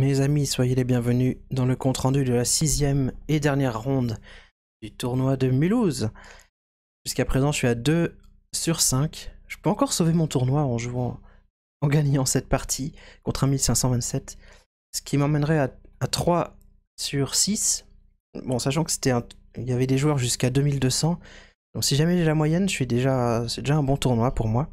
Mes amis, soyez les bienvenus dans le compte-rendu de la sixième et dernière ronde du tournoi de Mulhouse. Jusqu'à présent, je suis à 2 sur 5. Je peux encore sauver mon tournoi en jouant, en gagnant cette partie contre 1527. Ce qui m'emmènerait à, 3 sur 6. Bon, sachant que c'était Il y avait des joueurs jusqu'à 2200. Donc si jamais j'ai la moyenne, je suis déjà. C'est déjà un bon tournoi pour moi.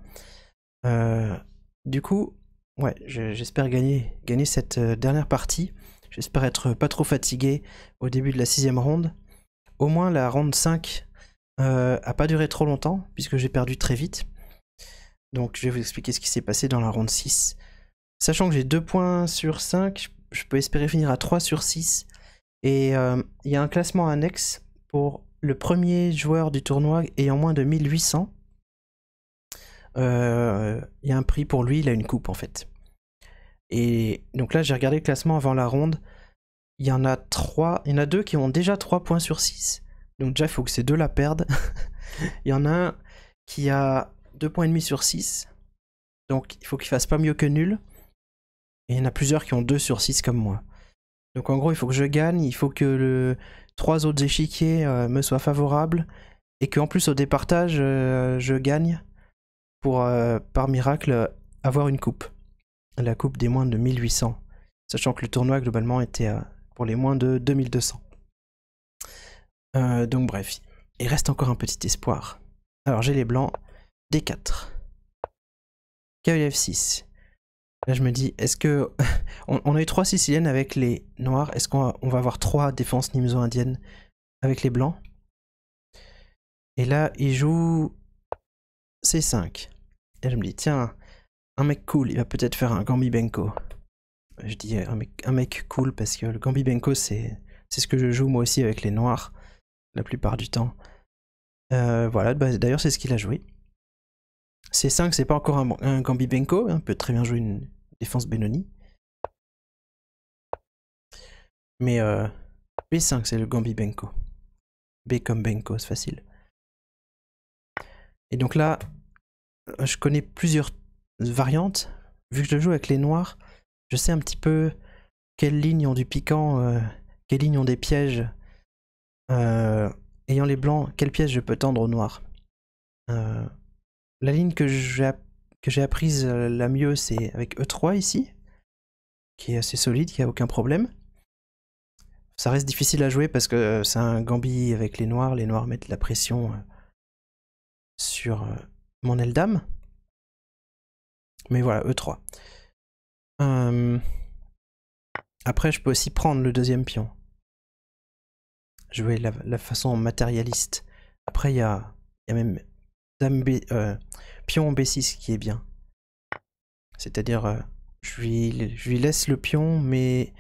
Euh, du coup, Ouais, j'espère gagner, gagner cette euh, dernière partie. J'espère être pas trop fatigué au début de la sixième ronde. Au moins la ronde 5 euh, a pas duré trop longtemps, puisque j'ai perdu très vite. Donc je vais vous expliquer ce qui s'est passé dans la ronde 6. Sachant que j'ai 2 points sur 5, je peux espérer finir à 3 sur 6. Et euh, il y a un classement annexe pour le premier joueur du tournoi ayant moins de 1800. Il y a un prix pour lui, il a une coupe en fait. Et donc là, j'ai regardé le classement avant la ronde. Il y en a trois, il y en a deux qui ont déjà 3 points sur 6. Donc déjà, il faut que ces deux la perdent. il y en a un qui a deux points et demi sur 6. Donc il faut qu'il fasse pas mieux que nul. Et il y en a plusieurs qui ont 2 sur 6 comme moi. Donc en gros, il faut que je gagne, il faut que le trois autres échiquiers euh, me soient favorables et qu'en plus au départage, euh, je gagne pour euh, par miracle avoir une coupe la coupe des moins de 1800, sachant que le tournoi globalement était euh, pour les moins de 2200. Euh, donc bref, il reste encore un petit espoir. Alors j'ai les blancs, D4, cavalier 6 Là je me dis, est-ce que... on, a eu 3 siciliennes avec les noirs, est-ce qu'on va, avoir 3 défenses nimzo-indiennes avec les blancs Et là il joue C5. Et je me dis, tiens, un mec cool, il va peut-être faire un Gambi Benko. Je dis un mec, cool parce que le Gambi Benko, c'est ce que je joue moi aussi avec les noirs, la plupart du temps. Euh, voilà, bah, d'ailleurs, c'est ce qu'il a joué. C5, c'est pas encore un, Gambi Benko, on hein, peut très bien jouer une défense Benoni. Mais euh, B5, c'est le Gambi Benko. B comme Benko, c'est facile. Et donc là, je connais plusieurs variante. vu que je joue avec les noirs, je sais un petit peu quelles lignes ont du piquant, euh, quelles lignes ont des pièges. Euh, ayant les blancs, quelles pièges je peux tendre aux noirs. Euh, la ligne que j'ai apprise la mieux, c'est avec E3 ici, qui est assez solide, qui a aucun problème. Ça reste difficile à jouer parce que c'est un gambit avec les noirs, les noirs mettent la pression sur mon aile mais voilà, E3. Euh, après, je peux aussi prendre le deuxième pion. Jouer la, la façon matérialiste. Après, il y a, y a, même euh, pion B6 qui est bien. C'est-à-dire, euh, je, lui, je lui laisse le pion, mais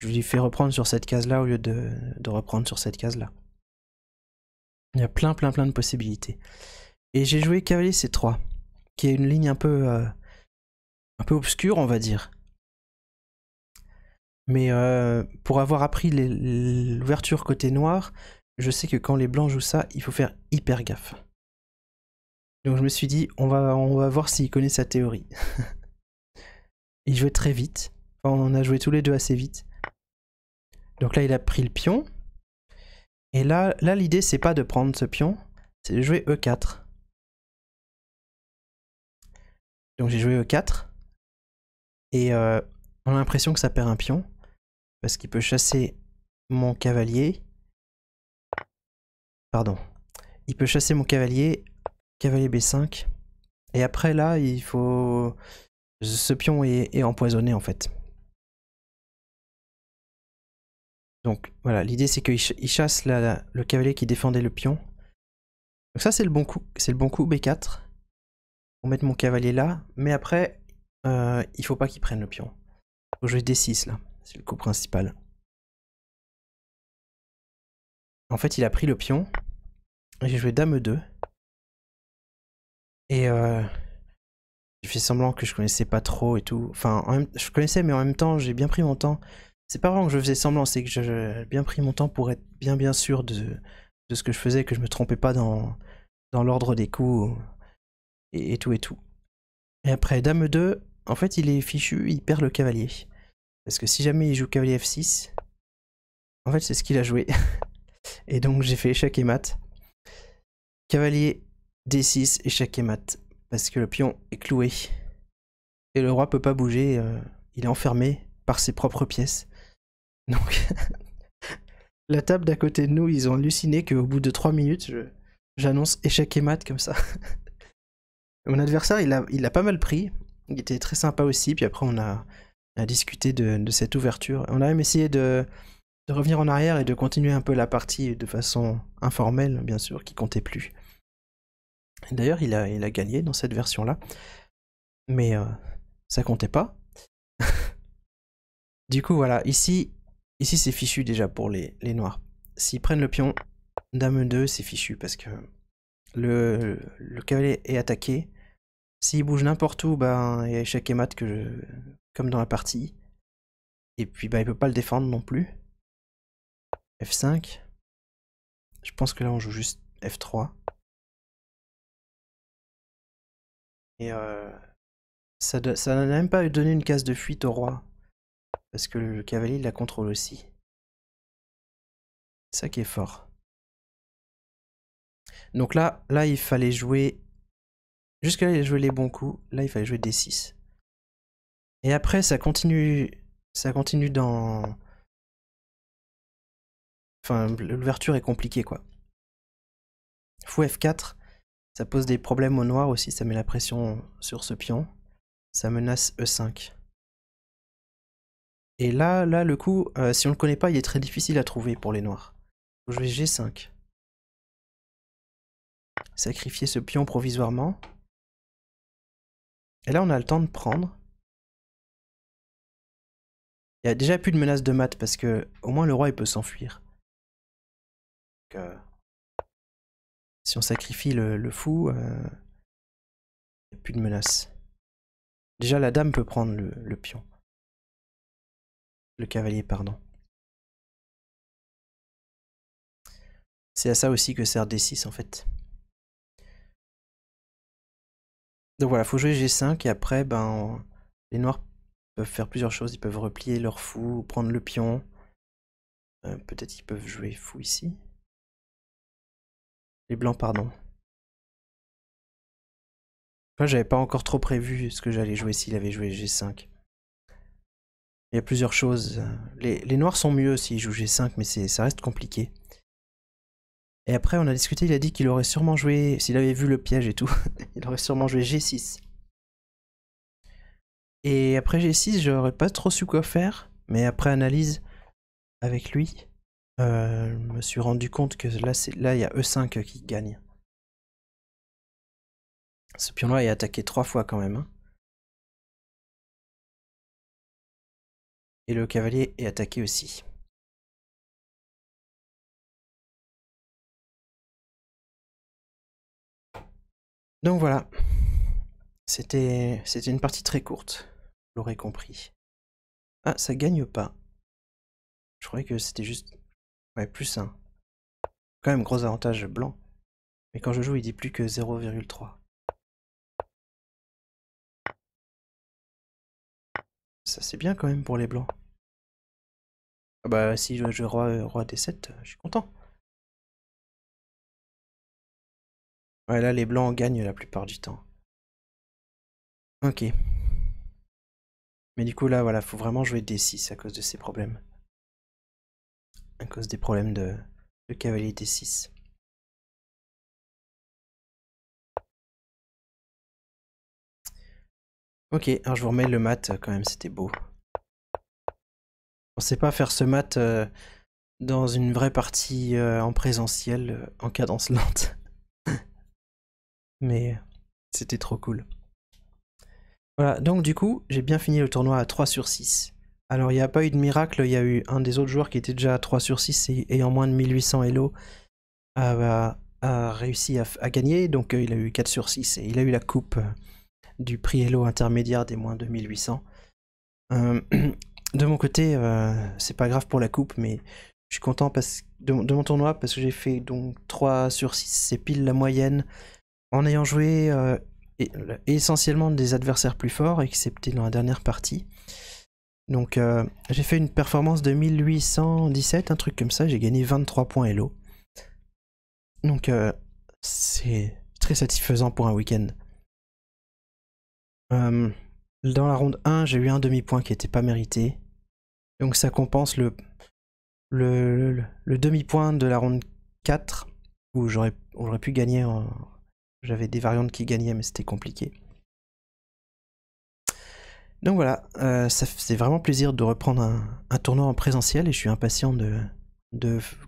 je lui fais reprendre sur cette case-là au lieu de, de reprendre sur cette case-là. Il y a plein, plein, plein de possibilités. Et j'ai joué cavalier C3, qui est une ligne un peu un peu obscur, on va dire. Mais euh, pour avoir appris l'ouverture côté noir, je sais que quand les blancs jouent ça, il faut faire hyper gaffe. Donc je me suis dit, on va, on va voir s'il connaît sa théorie. il jouait très vite. Enfin, on a joué tous les deux assez vite. Donc là, il a pris le pion. Et là, là l'idée, c'est pas de prendre ce pion, c'est de jouer E4. Donc j'ai joué E4. Et euh, on a l'impression que ça perd un pion. Parce qu'il peut chasser mon cavalier. Pardon. Il peut chasser mon cavalier. Cavalier B5. Et après là, il faut... Ce pion est, empoisonné en fait. Donc voilà, l'idée c'est qu'il chasse le cavalier qui défendait le pion. Donc ça c'est le bon coup, c'est le bon coup B4. Pour mettre mon cavalier là, mais après euh, il faut pas qu'il prenne le pion. Faut jouer D6 là, c'est le coup principal. En fait, il a pris le pion. J'ai joué Dame 2. Et euh, j'ai fait semblant que je connaissais pas trop et tout. Enfin, je connaissais, mais en même temps, j'ai bien pris mon temps. C'est pas vraiment que je faisais semblant, c'est que j'ai bien pris mon temps pour être bien bien sûr de, de ce que je faisais, que je me trompais pas dans, dans l'ordre des coups et, et, tout et tout. Et après Dame 2, en fait, il est fichu, il perd le cavalier. Parce que si jamais il joue cavalier F6, en fait, c'est ce qu'il a joué. et donc, j'ai fait échec et mat. Cavalier D6, échec et mat. Parce que le pion est cloué. Et le roi peut pas bouger. Euh, il est enfermé par ses propres pièces. Donc, la table d'à côté de nous, ils ont halluciné qu'au bout de 3 minutes, j'annonce échec et mat comme ça. Mon adversaire, il a, pas mal pris. Il était très sympa aussi. Puis après, on a, discuté de, cette ouverture. On a même essayé de, revenir en arrière et de continuer un peu la partie de façon informelle, bien sûr, qui comptait plus. D'ailleurs, il a, il a gagné dans cette version-là. Mais euh, ça comptait pas. du coup, voilà. Ici, ici c'est fichu déjà pour les, noirs. S'ils prennent le pion, dame 2, c'est fichu parce que le, cavalier est attaqué. S'il bouge n'importe où, ben, il y a échec et mat que je... comme dans la partie. Et puis bah ben, il peut pas le défendre non plus. F5. Je pense que là on joue juste F3. Et euh, ça n'a même pas donné une case de fuite au roi. Parce que le, cavalier la contrôle aussi. C'est ça qui est fort. Donc là, là il fallait jouer Jusque-là, il les bons coups. Là, il fallait jouer D6. Et après, ça continue, ça continue dans... Enfin, l'ouverture est compliquée, quoi. Fou F4, ça pose des problèmes au noir aussi, ça met la pression sur ce pion. Ça menace E5. Et là, là, le coup, euh, si on le connaît pas, il est très difficile à trouver pour les noirs. Faut jouer G5. Sacrifier ce pion provisoirement. Et là, on a le temps de prendre. Il n'y a déjà plus de menace de mat parce que au moins le roi il peut s'enfuir. Euh, si on sacrifie le, fou, euh, il n'y a plus de menace. Déjà la dame peut prendre le, le pion. Le cavalier, pardon. C'est à ça aussi que sert D6 en fait. Donc voilà, faut jouer G5 et après, ben, les noirs peuvent faire plusieurs choses. Ils peuvent replier leur fou, prendre le pion. Euh, peut-être qu'ils peuvent jouer fou ici. Les blancs, pardon. Moi, j'avais pas encore trop prévu ce que j'allais jouer s'il avait joué G5. Il y a plusieurs choses. Les, les noirs sont mieux s'ils jouent G5, mais ça reste compliqué. Et après, on a discuté, il a dit qu'il aurait sûrement joué, s'il avait vu le piège et tout, il aurait sûrement joué G6. Et après G6, j'aurais pas trop su quoi faire, mais après analyse avec lui, euh, je me suis rendu compte que là, il y a E5 qui gagne. Ce pion-là est attaqué trois fois quand même. Hein. Et le cavalier est attaqué aussi. Donc voilà, c'était une partie très courte, vous l'aurez compris. Ah, ça gagne pas. Je croyais que c'était juste... Ouais, plus 1. Quand même, gros avantage blanc. Mais quand je joue, il dit plus que 0,3. Ça, c'est bien quand même pour les blancs. Ah bah, si je joue roi, roi D7, je suis content. Ouais, là, les blancs gagnent la plupart du temps. Ok. Mais du coup, là, voilà, faut vraiment jouer D6 à cause de ces problèmes. À cause des problèmes de, cavalier D6. Ok, alors je vous remets le mat euh, quand même, c'était beau. On sait pas faire ce mat euh, dans une vraie partie euh, en présentiel, en cadence lente mais euh, c'était trop cool. Voilà, donc du coup, j'ai bien fini le tournoi à 3 sur 6. Alors, il n'y a pas eu de miracle, il y a eu un des autres joueurs qui était déjà à 3 sur 6 et ayant moins de 1800 Elo a, réussi à, gagner, donc euh, il a eu 4 sur 6 et il a eu la coupe euh, du prix Elo intermédiaire des moins de 1800. de mon côté, c'est pas grave pour la coupe, mais je suis content parce, de, de mon tournoi parce que j'ai fait donc 3 sur 6, c'est pile la moyenne en ayant joué euh, essentiellement des adversaires plus forts, excepté dans la dernière partie. Donc euh, j'ai fait une performance de 1817, un truc comme ça, j'ai gagné 23 points Hello. Donc euh, c'est très satisfaisant pour un week-end. dans la ronde 1, j'ai eu un demi-point qui n'était pas mérité. Donc ça compense le, le, demi-point de la ronde 4, où j'aurais pu gagner en, j'avais des variantes qui gagnaient, mais c'était compliqué. Donc voilà, euh, c'est ça vraiment plaisir de reprendre un, tournoi en présentiel et je suis impatient de,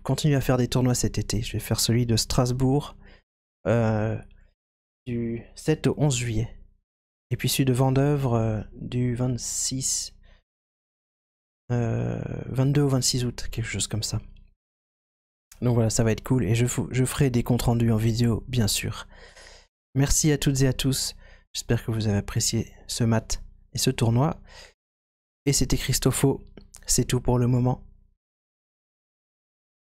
continuer à faire des tournois cet été. Je vais faire celui de Strasbourg euh, du 7 au 11 juillet. Et puis celui de Vendœuvre euh, du 22 au 26 août, quelque chose comme ça. Donc voilà, ça va être cool et je ferai des comptes rendus en vidéo, bien sûr. Merci à toutes et à tous. J'espère que vous avez apprécié ce mat et ce tournoi. Et c'était Christopho. C'est tout pour le moment.